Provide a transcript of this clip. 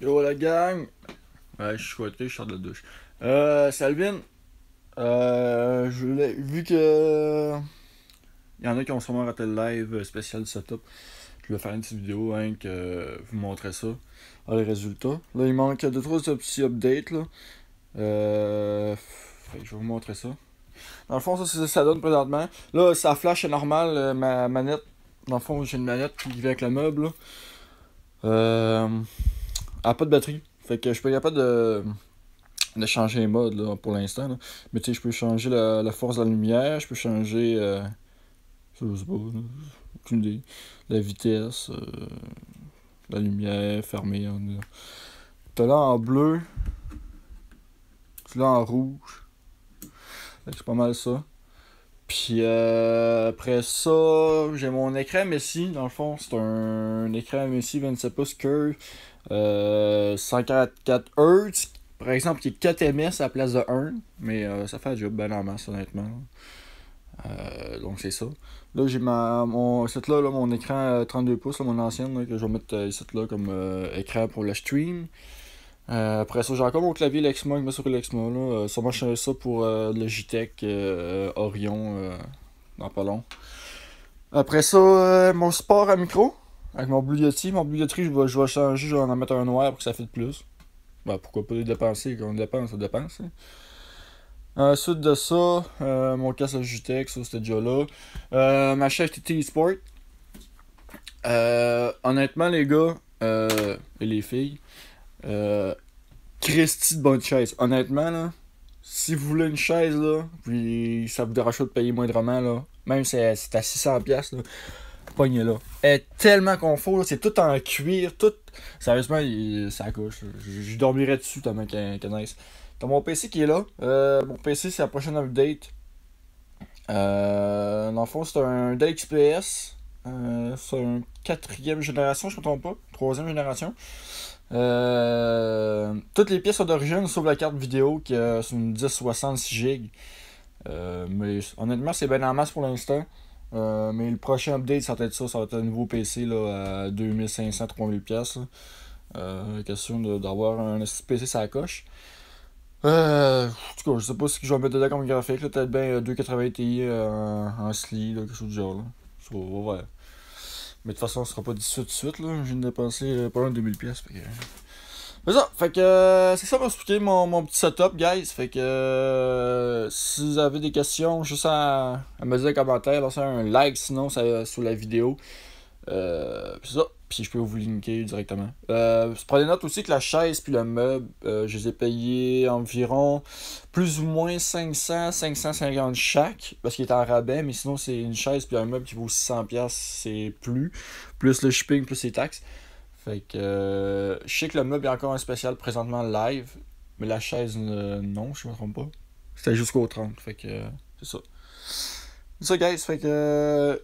Yo la gang! Ouais, je suis fouetté, je sors de la douche. Euh, Salvin, euh, je vu que. Il y en a qui ont sûrement raté le live spécial setup. Je vais faire une petite vidéo hein, que vous montrer ça. Ah, les résultats. Là, il manque 2-3 petits updates. Là. Euh, fait que je vais vous montrer ça. Dans le fond, ça, que ça donne présentement. Là, ça flash est normal. Euh, ma manette. Dans le fond, j'ai une manette qui vient avec le meuble. Euh pas de batterie. Fait que je suis pas de, de changer les mode pour l'instant. Mais tu sais, je peux changer la, force de la lumière, je peux changer. Euh, je sais pas, aucune idée. La vitesse, euh, la lumière fermée. On euh. là en bleu, tu là en rouge. C'est pas mal ça. Puis après ça, j'ai mon écran Messi. Dans le fond, c'est un, un écran Messi 27 pouces que 144 euh, Hz, par exemple, qui est 4 ms à la place de 1. Mais euh, ça fait un job ben en masse, honnêtement. Euh, donc c'est ça. Là j'ai ma mon cette là, mon écran 32 pouces, mon ancienne que je vais mettre cette là comme écran pour le stream. après ça, j'ai encore mon clavier Lexmo que je mets sur Lexma. Là. sûrement je ça pour Logitech Orion dans pas long. Après ça, mon support à micro. Avec mon Blue mon Blue je vais, changer, je vais en mettre un noir pour que ça de plus. ben, pourquoi pas les dépenser, quand on dépense, on dépense. Ensuite de ça, euh, mon casque jutex, ça c'était déjà là. Euh, ma chaîne TT Sport. Euh, honnêtement, les gars euh, et les filles, euh, Christy de bonne chaise. Honnêtement, là, si vous voulez une chaise, là, puis ça vous dérange pas de payer moindrement, là, même si c'est à 600$, là, là. est tellement confort, c'est tout en cuir, tout. Sérieusement, il... ça accouche. Je dormirais dessus tellement qu'elle qu mon PC qui est là. Euh, mon PC, c'est la prochaine update. Euh, dans le fond, c'est un Dell XPS. Euh, c'est une quatrième génération, je me trompe pas. Troisième génération. Euh, toutes les pièces sont d'origine, sauf la carte vidéo qui est une 1066 GB. mais honnêtement, c'est bien en masse pour l'instant. Euh, mais le prochain update, ça va être ça. Ça va être un nouveau PC là, à 2500-3000$. Euh, question d'avoir un PC ça coche. Euh, en tout cas, je sais pas ce que je vais mettre dedans comme graphique. Peut-être bien 280 euh, Ti en SLI, quelque chose du genre. Là. Ça va, Mais de toute façon, ce sera pas tout de suite. Là. Je viens de dépenser pas loin de 2000$. Mais ça, fait que euh, c'est ça pour expliquer mon, mon, petit setup, guys. Fait que euh, si vous avez des questions, juste à, me dire en commentaire, lancez un like sinon ça, sous la vidéo. puis euh, ça, puis je peux vous linker directement. prenez note aussi que la chaise puis le meuble, je les ai payés environ plus ou moins 500, 550 chaque, parce qu'il est en rabais, mais sinon c'est une chaise puis un meuble qui vaut 600$, c'est plus, plus le shipping, plus les taxes. Fait que euh, je sais que le meuble est encore un spécial présentement live, mais la chaise, euh, non, je me trompe pas. C'était jusqu'au 30, fait que euh, c'est ça. C'est ça, guys, fait que